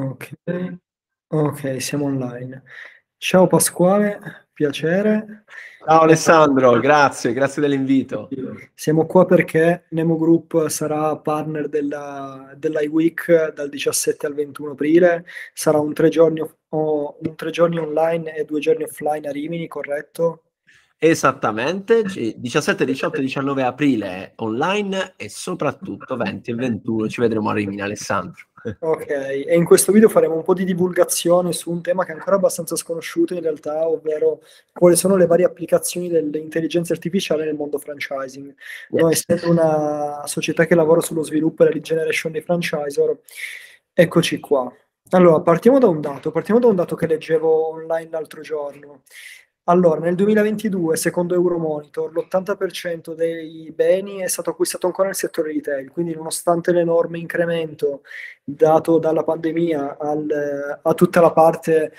Ok, Okay, siamo online. Ciao Pasquale, piacere. Ciao Alessandro, grazie, grazie dell'invito. Siamo qua perché Nemo Group sarà partner della, dell'iWeek dal 17 al 21 aprile, sarà un tre, giorni, oh, un tre giorni online e due giorni offline a Rimini, corretto? Esattamente, 17, 18, 19 aprile online e soprattutto 20 e 21 ci vedremo a Rimini Alessandro. Ok, e in questo video faremo un po' di divulgazione su un tema che è ancora abbastanza sconosciuto in realtà, ovvero quali sono le varie applicazioni dell'intelligenza artificiale nel mondo franchising. Yeah. Noi, essendo una società che lavora sullo sviluppo e la regeneration dei franchisor, eccoci qua. Allora, partiamo da un dato, partiamo da un dato che leggevo online l'altro giorno. Allora, nel 2022, secondo Euromonitor, l'80% dei beni è stato acquistato ancora nel settore retail, quindi nonostante l'enorme incremento dato dalla pandemia al, a tutta la parte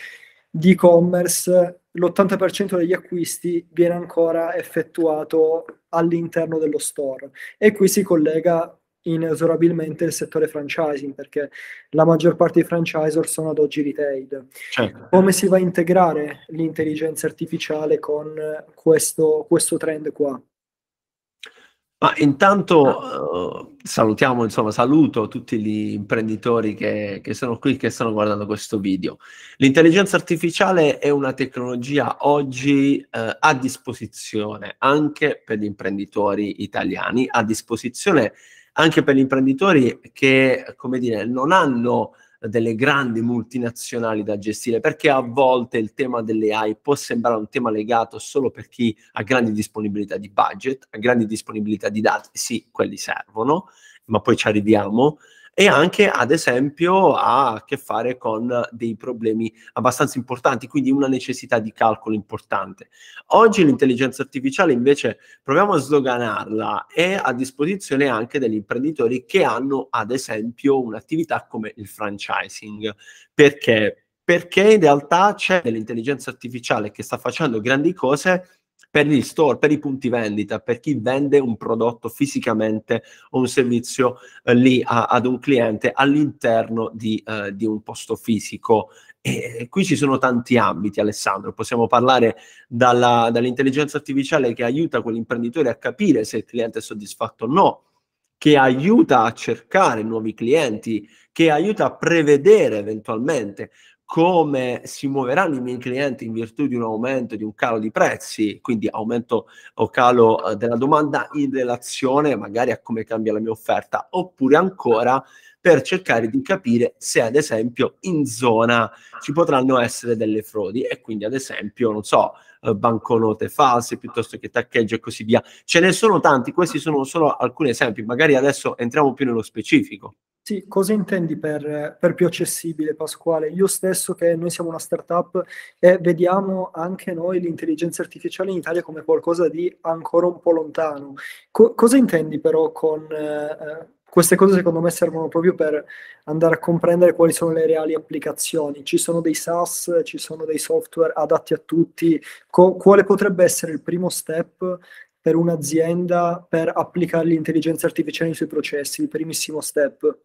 di e-commerce, l'80% degli acquisti viene ancora effettuato all'interno dello store e qui si collega inesorabilmente il settore franchising perché la maggior parte dei franchisor sono ad oggi retail. Certo. Come si va a integrare l'intelligenza artificiale con questo, questo trend qua? Ma intanto uh, salutiamo, insomma, saluto tutti gli imprenditori che, che sono qui, che stanno guardando questo video. L'intelligenza artificiale è una tecnologia oggi uh, a disposizione anche per gli imprenditori italiani, a disposizione uh, anche per gli imprenditori che, come dire, non hanno delle grandi multinazionali da gestire, perché a volte il tema delle AI può sembrare un tema legato solo per chi ha grandi disponibilità di budget, ha grandi disponibilità di dati, sì, quelli servono, ma poi ci arriviamo, e anche ad esempio ha a che fare con dei problemi abbastanza importanti, quindi una necessità di calcolo importante. Oggi l'intelligenza artificiale invece proviamo a sloganarla, è a disposizione anche degli imprenditori che hanno ad esempio un'attività come il franchising. Perché? Perché in realtà c'è dell'intelligenza artificiale che sta facendo grandi cose per gli store, per i punti vendita, per chi vende un prodotto fisicamente o un servizio eh, lì a, ad un cliente all'interno di, eh, di un posto fisico e qui ci sono tanti ambiti, Alessandro. Possiamo parlare dalla, dall'intelligenza artificiale che aiuta quell'imprenditore a capire se il cliente è soddisfatto o no, che aiuta a cercare nuovi clienti, che aiuta a prevedere eventualmente come si muoveranno i miei clienti in virtù di un aumento, di un calo di prezzi, quindi aumento o calo eh, della domanda in relazione magari a come cambia la mia offerta, oppure ancora per cercare di capire se ad esempio in zona ci potranno essere delle frodi e quindi ad esempio, non so, eh, banconote false piuttosto che taccheggio e così via. Ce ne sono tanti, questi sono solo alcuni esempi, magari adesso entriamo più nello specifico. Sì, cosa intendi per, per, più accessibile, Pasquale? Io stesso, che noi siamo una startup e vediamo anche noi l'intelligenza artificiale in Italia come qualcosa di ancora un po' lontano. Co- cosa intendi però con eh, eh queste cose? Secondo me servono proprio per andare a comprendere quali sono le reali applicazioni. Ci sono dei SaaS, ci sono dei software adatti a tutti. Co- quale potrebbe essere il primo step per un'azienda per applicare l'intelligenza artificiale nei suoi processi, il primissimo step?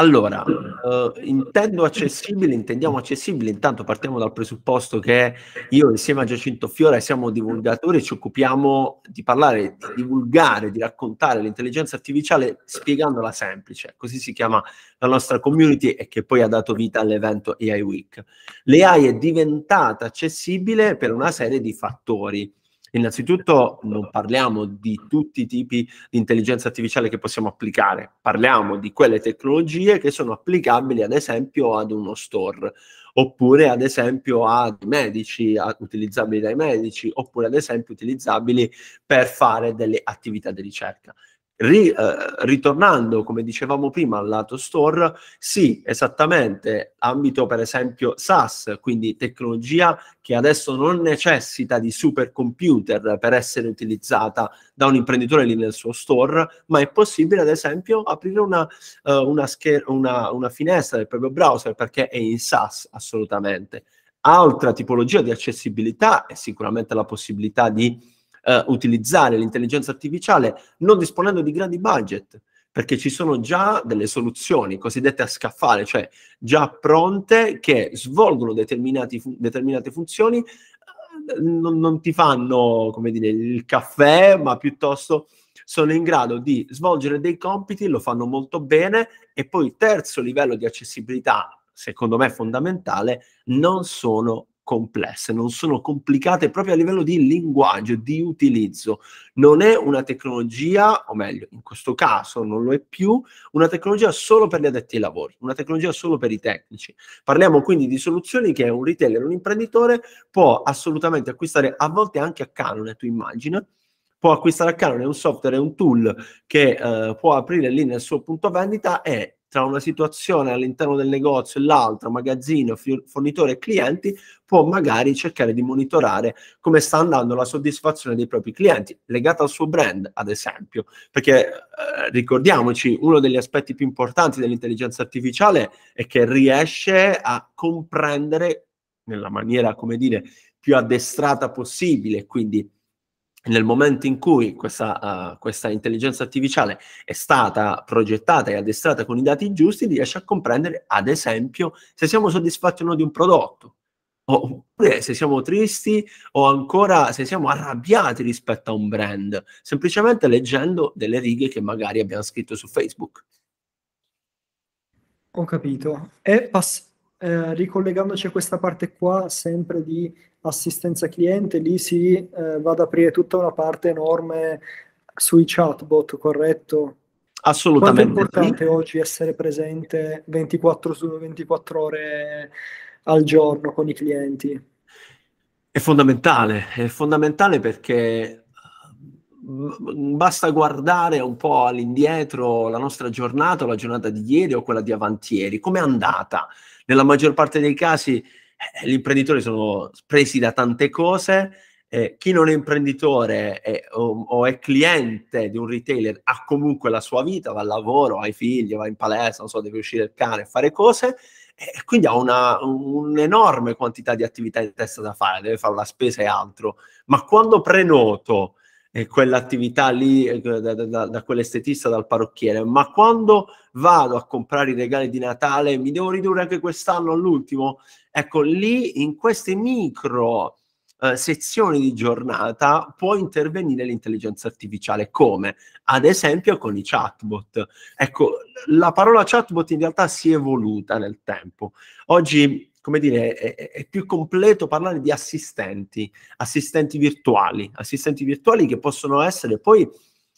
Allora, eh, intendo accessibile, intendiamo accessibile, intanto partiamo dal presupposto che io insieme a Giacinto Fiora siamo divulgatori e ci occupiamo di parlare, di divulgare, di raccontare l'intelligenza artificiale spiegandola semplice, così si chiama la nostra community e che poi ha dato vita all'evento AI Week. L'AI è diventata accessibile per una serie di fattori Innanzitutto non parliamo di tutti i tipi di intelligenza artificiale che possiamo applicare, parliamo di quelle tecnologie che sono applicabili ad esempio ad uno store oppure ad esempio a medici, a, utilizzabili dai medici, oppure ad esempio utilizzabili per fare delle attività di ricerca. Ri, eh, ritornando, come dicevamo prima, al lato store, sì, esattamente, ambito per esempio SaaS, quindi tecnologia che adesso non necessita di supercomputer per essere utilizzata da un imprenditore lì nel suo store, ma è possibile ad esempio aprire una, eh, una, scher- una, una finestra del proprio browser perché è in SaaS assolutamente. Altra tipologia di accessibilità è sicuramente la possibilità di eh, utilizzare l'intelligenza artificiale non disponendo di grandi budget, perché ci sono già delle soluzioni cosiddette a scaffale, cioè già pronte che svolgono fun- determinate funzioni, eh, non, non, ti fanno, come dire, il caffè, ma piuttosto sono in grado di svolgere dei compiti, lo fanno molto bene e poi terzo livello di accessibilità, secondo me fondamentale, non sono complesse, non sono complicate proprio a livello di linguaggio, di utilizzo. Non è una tecnologia, o meglio, in questo caso non lo è più, una tecnologia solo per gli addetti ai lavori, una tecnologia solo per i tecnici. Parliamo quindi di soluzioni che un retailer, un imprenditore può assolutamente acquistare a volte anche a canone, tu immagina può acquistare a canone un software un tool che eh, può aprire lì nel suo punto vendita e tra una situazione all'interno del negozio e l'altra, magazzino, fornitore e clienti, può magari cercare di monitorare come sta andando la soddisfazione dei propri clienti, legata al suo brand, ad esempio. Perché eh, ricordiamoci, uno degli aspetti più importanti dell'intelligenza artificiale è che riesce a comprendere nella maniera, come dire, più addestrata possibile, quindi nel momento in cui questa, uh, questa, intelligenza artificiale è stata progettata e addestrata con i dati giusti, riesce a comprendere, ad esempio, se siamo soddisfatti o no di un prodotto, oppure se siamo tristi o ancora se siamo arrabbiati rispetto a un brand, semplicemente leggendo delle righe che magari abbiamo scritto su Facebook. Ho capito. E pass- eh, ricollegandoci a questa parte qua, sempre di assistenza cliente, lì si eh, va ad aprire tutta una parte enorme sui chatbot, corretto? Assolutamente. Quanto è importante sì. oggi essere presente 24 su 24 ore al giorno con i clienti? È fondamentale, è fondamentale perché Mm, basta guardare un po' all'indietro la nostra giornata, la giornata di ieri o quella di avantieri, com'è andata? Nella maggior parte dei casi eh, gli imprenditori sono presi da tante cose, eh, chi non è imprenditore è, o, o, è cliente di un retailer ha comunque la sua vita, va al lavoro, ha i figli, va in palestra, non so, deve uscire il cane, fare cose, e quindi ha una, un'enorme quantità di attività in testa da fare, deve fare la spesa e altro. Ma quando prenoto eh, quell'attività lì eh, da, da, da, quell'estetista, dal parrucchiere, ma quando vado a comprare i regali di Natale mi devo ridurre anche quest'anno all'ultimo. Ecco, lì in queste micro eh, sezioni di giornata può intervenire l'intelligenza artificiale, come ad esempio con i chatbot. Ecco, la parola chatbot in realtà si è evoluta nel tempo. Oggi come dire, è, è, più completo parlare di assistenti, assistenti virtuali, assistenti virtuali che possono essere poi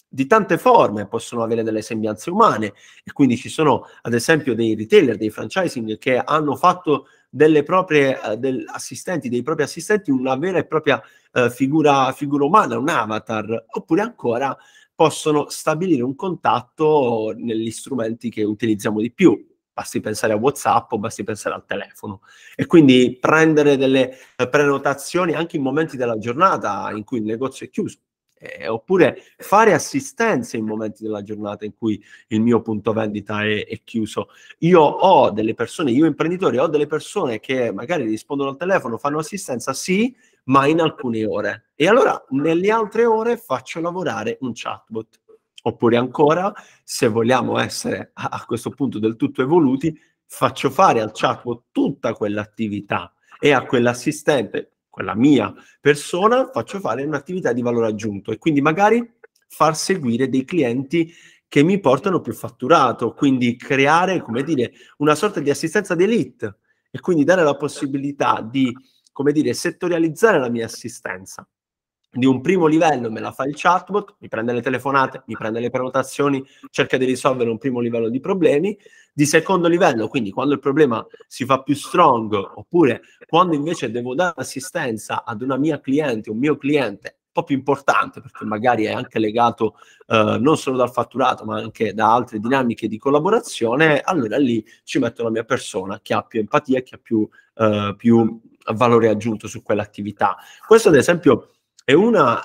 di tante forme, possono avere delle sembianze umane e quindi ci sono ad esempio dei retailer, dei franchising che hanno fatto delle proprie uh, del assistenti, dei propri assistenti una vera e propria uh, figura, figura umana, un avatar, oppure ancora possono stabilire un contatto negli strumenti che utilizziamo di più, Basti pensare a WhatsApp o basti pensare al telefono. E quindi prendere delle eh, prenotazioni anche in momenti della giornata in cui il negozio è chiuso. Eh, oppure fare assistenze in momenti della giornata in cui il mio punto vendita è, è, chiuso. Io ho delle persone, io imprenditore, ho delle persone che magari rispondono al telefono, fanno assistenza, sì, ma in alcune ore. E allora nelle altre ore faccio lavorare un chatbot. Oppure ancora, se vogliamo essere a, a questo punto del tutto evoluti, faccio fare al chatbot tutta quell'attività e a quell'assistente, quella mia persona, faccio fare un'attività di valore aggiunto e quindi magari far seguire dei clienti che mi portano più fatturato, quindi creare, come dire, una sorta di assistenza d'elite e quindi dare la possibilità di, come dire, settorializzare la mia assistenza di un primo livello me la fa il chatbot, mi prende le telefonate, mi prende le prenotazioni, cerca di risolvere un primo livello di problemi. Di secondo livello, quindi quando il problema si fa più strong, oppure quando invece devo dare assistenza ad una mia cliente, un mio cliente un po' più importante, perché magari è anche legato eh, non solo dal fatturato, ma anche da altre dinamiche di collaborazione, allora lì ci metto la mia persona che ha più empatia, che ha più, eh, più valore aggiunto su quell'attività. Questo ad esempio è, una,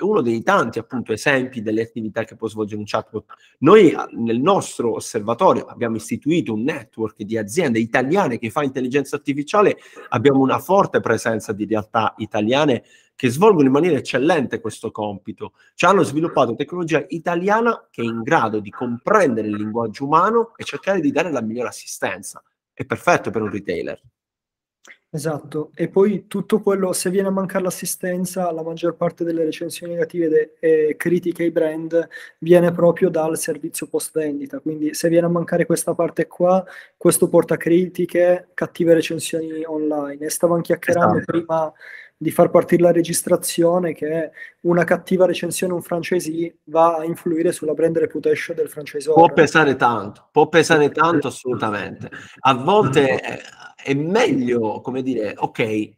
uno dei tanti appunto esempi delle attività che può svolgere un chatbot. Noi ah, nel nostro osservatorio abbiamo istituito un network di aziende italiane che fa intelligenza artificiale, abbiamo una forte presenza di realtà italiane che svolgono in maniera eccellente questo compito. Ci hanno sviluppato tecnologia italiana che è in grado di comprendere il linguaggio umano e cercare di dare la migliore assistenza. È perfetto per un retailer. Esatto, e poi tutto quello, se viene a mancare l'assistenza, la maggior parte delle recensioni negative de- e critiche ai brand viene proprio dal servizio post vendita, quindi se viene a mancare questa parte qua, questo porta critiche, cattive recensioni online. E stavo chiacchierando esatto. prima di far partire la registrazione che una cattiva recensione un francese va a influire sulla brand reputation del francese. Può pesare tanto, può pesare tanto assolutamente. A volte mm. è, è meglio, come dire, ok,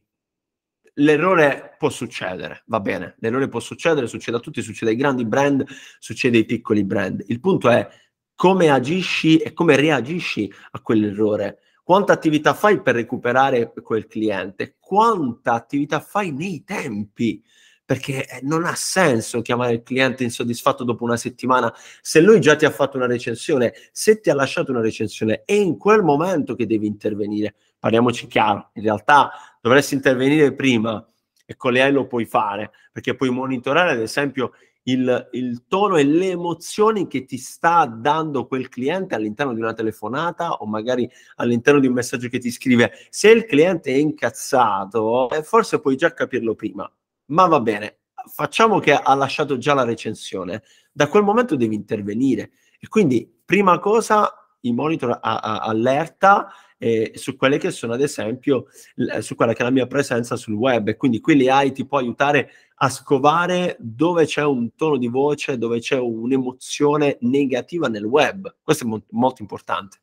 l'errore può succedere, va bene, l'errore può succedere, succede a tutti, succede ai grandi brand, succede ai piccoli brand. Il punto è come agisci e come reagisci a quell'errore quanta attività fai per recuperare quel cliente, quanta attività fai nei tempi, perché eh, non ha senso chiamare il cliente insoddisfatto dopo una settimana se lui già ti ha fatto una recensione, se ti ha lasciato una recensione, è in quel momento che devi intervenire. Parliamoci chiaro, in realtà dovresti intervenire prima e con le AI lo puoi fare, perché puoi monitorare ad esempio il, il tono e le emozioni che ti sta dando quel cliente all'interno di una telefonata o magari all'interno di un messaggio che ti scrive. Se il cliente è incazzato, eh, forse puoi già capirlo prima, ma va bene, facciamo che ha lasciato già la recensione, da quel momento devi intervenire. E quindi, prima cosa, i monitor a- a- allerta eh, su quelle che sono ad esempio l- su quella che è la mia presenza sul web e quindi qui l'AI ti può aiutare a scovare dove c'è un tono di voce, dove c'è un'emozione negativa nel web. Questo è mo- molto importante.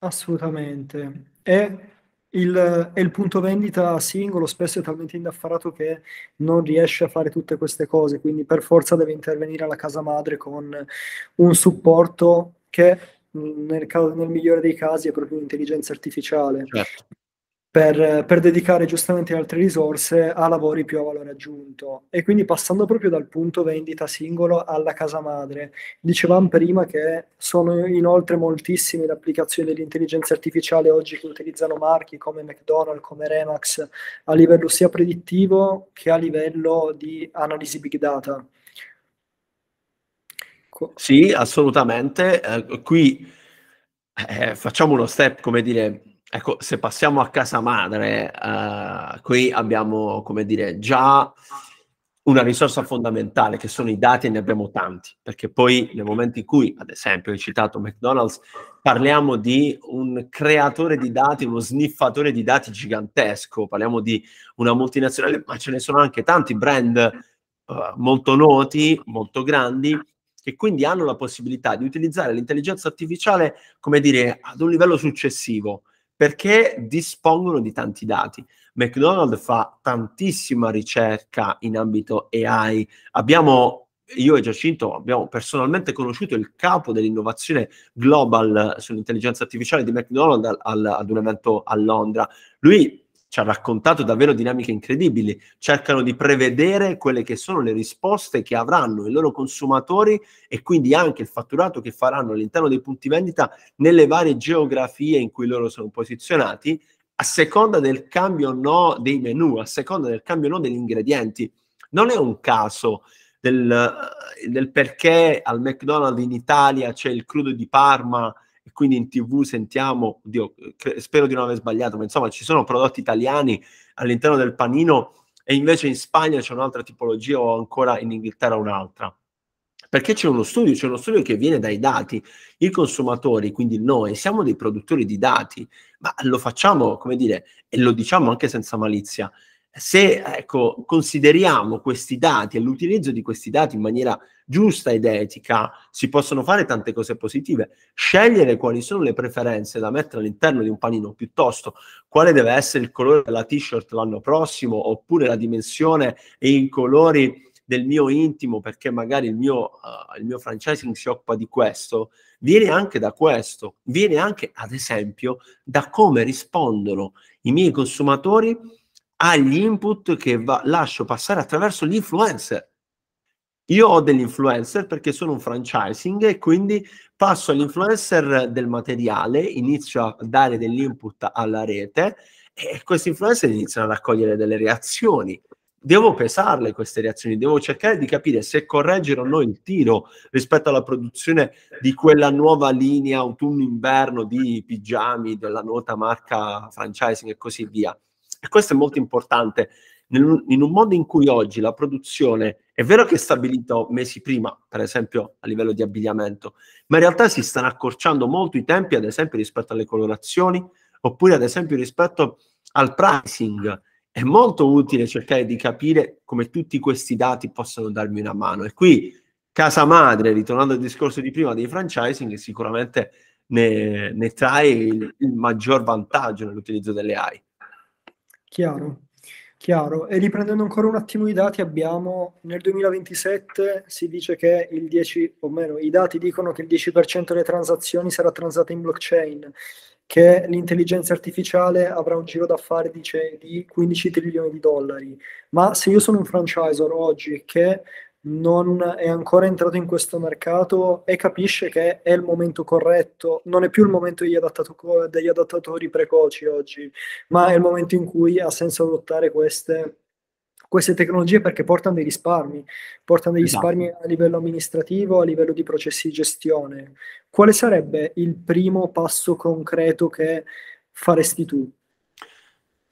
Assolutamente. E il, il, punto vendita singolo spesso è talmente indaffarato che non riesce a fare tutte queste cose, quindi per forza deve intervenire alla casa madre con un supporto che nel, nel migliore dei casi è proprio un'intelligenza artificiale certo. per, per, dedicare giustamente altre risorse a lavori più a valore aggiunto e quindi passando proprio dal punto vendita singolo alla casa madre dicevamo prima che sono inoltre moltissime le applicazioni dell'intelligenza artificiale oggi che utilizzano marchi come McDonald's, come Remax a livello sia predittivo che a livello di analisi big data ecco. Sì, assolutamente. Eh, qui eh, facciamo uno step, come dire, ecco, se passiamo a casa madre, eh, qui abbiamo, come dire, già una risorsa fondamentale che sono i dati e ne abbiamo tanti, perché poi nel momento in cui, ad esempio, hai citato McDonald's, parliamo di un creatore di dati, uno sniffatore di dati gigantesco, parliamo di una multinazionale, ma ce ne sono anche tanti brand eh, molto noti, molto grandi, che quindi hanno la possibilità di utilizzare l'intelligenza artificiale, come dire, ad un livello successivo, perché dispongono di tanti dati. McDonald's fa tantissima ricerca in ambito AI. Abbiamo, io e Giacinto abbiamo personalmente conosciuto il capo dell'innovazione global sull'intelligenza artificiale di McDonald's al, al, ad un evento a Londra. Lui ci ha raccontato davvero dinamiche incredibili, cercano di prevedere quelle che sono le risposte che avranno i loro consumatori e quindi anche il fatturato che faranno all'interno dei punti vendita nelle varie geografie in cui loro sono posizionati, a seconda del cambio o no dei menu, a seconda del cambio o no degli ingredienti. Non è un caso del, del perché al McDonald's in Italia c'è il crudo di Parma quindi in tv sentiamo, oddio, spero di non aver sbagliato, ma insomma ci sono prodotti italiani all'interno del panino e invece in Spagna c'è un'altra tipologia o ancora in Inghilterra un'altra. Perché c'è uno studio, c'è uno studio che viene dai dati. I consumatori, quindi noi, siamo dei produttori di dati, ma lo facciamo, come dire, e lo diciamo anche senza malizia, se ecco, consideriamo questi dati e l'utilizzo di questi dati in maniera giusta ed etica, si possono fare tante cose positive. Scegliere quali sono le preferenze da mettere all'interno di un panino, piuttosto quale deve essere il colore della t-shirt l'anno prossimo, oppure la dimensione e i colori del mio intimo, perché magari il mio, uh, il mio franchising si occupa di questo, viene anche da questo, viene anche, ad esempio, da come rispondono i miei consumatori agli input che va, lascio passare attraverso gli influencer. Io ho degli influencer perché sono un franchising e quindi passo all'influencer del materiale, inizio a dare dell'input alla rete e questi influencer iniziano a raccogliere delle reazioni. Devo pesarle queste reazioni, devo cercare di capire se correggere o no il tiro rispetto alla produzione di quella nuova linea autunno-inverno di pigiami, della nota marca franchising e così via e questo è molto importante. Nel, in un mondo in cui oggi la produzione è vero che è stabilito mesi prima, per esempio a livello di abbigliamento, ma in realtà si stanno accorciando molto i tempi, ad esempio rispetto alle colorazioni, oppure ad esempio rispetto al pricing. È molto utile cercare di capire come tutti questi dati possono darmi una mano. E qui casa madre, ritornando al discorso di prima dei franchising, sicuramente ne, ne trae il, il maggior vantaggio nell'utilizzo delle AI. Chiaro, chiaro. E riprendendo ancora un attimo i dati, abbiamo nel 2027 si dice che il 10, o meno, i dati dicono che il 10% delle transazioni sarà transata in blockchain, che l'intelligenza artificiale avrà un giro d'affari di 15 trilioni di dollari. Ma se io sono un franchisor oggi che non è ancora entrato in questo mercato e capisce che è il momento corretto, non è più il momento degli, adattato- degli adattatori precoci oggi, ma è il momento in cui ha senso adottare queste, queste tecnologie perché portano dei risparmi, portano dei esatto. risparmi a livello amministrativo, a livello di processi di gestione. Quale sarebbe il primo passo concreto che faresti tu?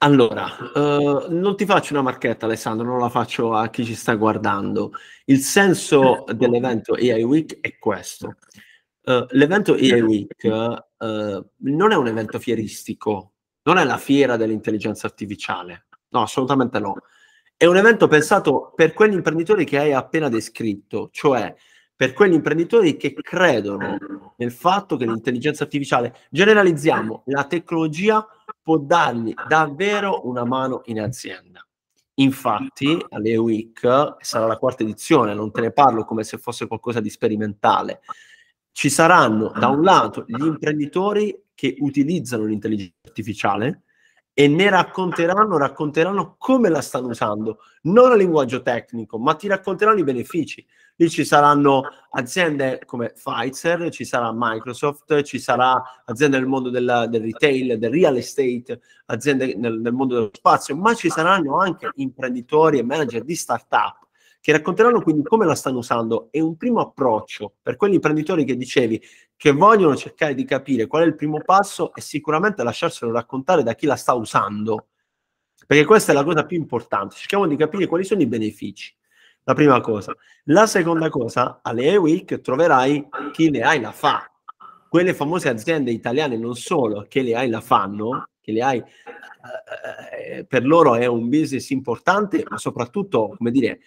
Allora, eh, non ti faccio una marchetta Alessandro, non la faccio a chi ci sta guardando. Il senso certo. dell'evento AI Week è questo. Eh, l'evento AI certo. Week eh, non è un evento fieristico, non è la fiera dell'intelligenza artificiale, no, assolutamente no. È un evento pensato per quegli imprenditori che hai appena descritto, cioè per quegli imprenditori che credono nel fatto che l'intelligenza artificiale, generalizziamo, la tecnologia può dargli davvero una mano in azienda. Infatti, alle Week, sarà la quarta edizione, non te ne parlo come se fosse qualcosa di sperimentale, ci saranno da un lato gli imprenditori che utilizzano l'intelligenza artificiale, e ne racconteranno, racconteranno come la stanno usando, non a linguaggio tecnico, ma ti racconteranno i benefici. Lì ci saranno aziende come Pfizer, ci sarà Microsoft, ci sarà aziende nel mondo della, del retail, del real estate, aziende nel, nel mondo dello spazio, ma ci saranno anche imprenditori e manager di start-up che racconteranno quindi come la stanno usando e un primo approccio per quegli imprenditori che dicevi che vogliono cercare di capire qual è il primo passo e sicuramente lasciarselo raccontare da chi la sta usando. Perché questa è la cosa più importante. Cerchiamo di capire quali sono i benefici. La prima cosa. La seconda cosa, alle E-Week troverai chi le hai la fa. Quelle famose aziende italiane, non solo, che le hai la fanno, che le hai, eh, eh, eh per loro è un business importante, ma soprattutto, come dire,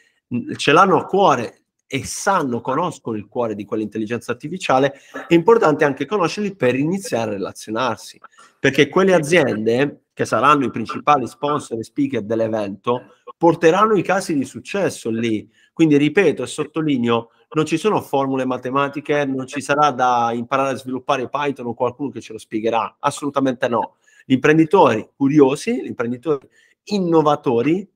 ce l'hanno a cuore e sanno, conoscono il cuore di quell'intelligenza artificiale, è importante anche conoscerli per iniziare a relazionarsi, perché quelle aziende che saranno i principali sponsor e speaker dell'evento porteranno i casi di successo lì. Quindi ripeto e sottolineo, non ci sono formule matematiche, non ci sarà da imparare a sviluppare Python o qualcuno che ce lo spiegherà, assolutamente no. Gli imprenditori curiosi, gli imprenditori innovatori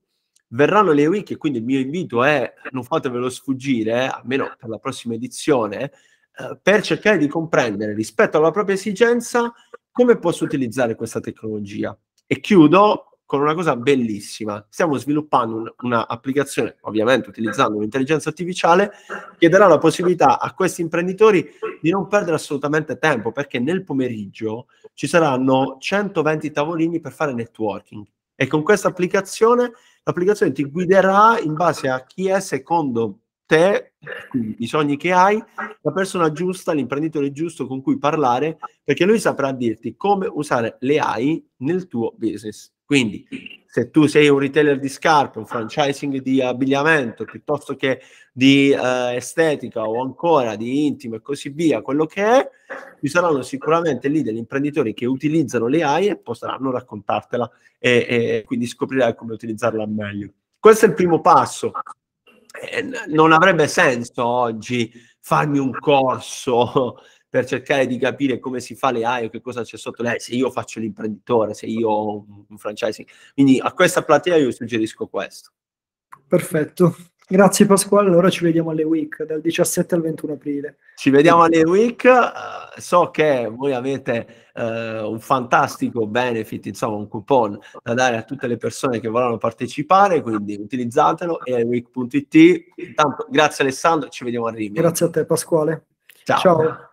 verranno le week, quindi il mio invito è non fatevelo sfuggire, almeno per la prossima edizione, eh, per cercare di comprendere rispetto alla propria esigenza come posso utilizzare questa tecnologia. E chiudo con una cosa bellissima. Stiamo sviluppando un, un'applicazione, ovviamente utilizzando l'intelligenza artificiale, che darà la possibilità a questi imprenditori di non perdere assolutamente tempo, perché nel pomeriggio ci saranno 120 tavolini per fare networking. E con questa applicazione l'applicazione ti guiderà in base a chi è secondo te, quindi i bisogni che hai, la persona giusta, l'imprenditore giusto con cui parlare, perché lui saprà dirti come usare le AI nel tuo business. Quindi se tu sei un retailer di scarpe, un franchising di abbigliamento piuttosto che di eh, estetica o ancora di intimo e così via, quello che è, ci saranno sicuramente lì degli imprenditori che utilizzano le AI e potranno raccontartela e, e quindi scoprirai come utilizzarla meglio. Questo è il primo passo. Eh, non avrebbe senso oggi farmi un corso per cercare di capire come si fa le AI o che cosa c'è sotto le AI, se io faccio l'imprenditore, se io ho un franchising. Quindi a questa platea io suggerisco questo. Perfetto. Grazie Pasquale, allora ci vediamo alle week dal 17 al 21 aprile. Ci vediamo alle week, uh, so che voi avete uh, un fantastico benefit, insomma un coupon da dare a tutte le persone che vorranno partecipare, quindi utilizzatelo e a week.it. Intanto grazie Alessandro, ci vediamo a Rimini. Grazie a te Pasquale. Ciao. Ciao.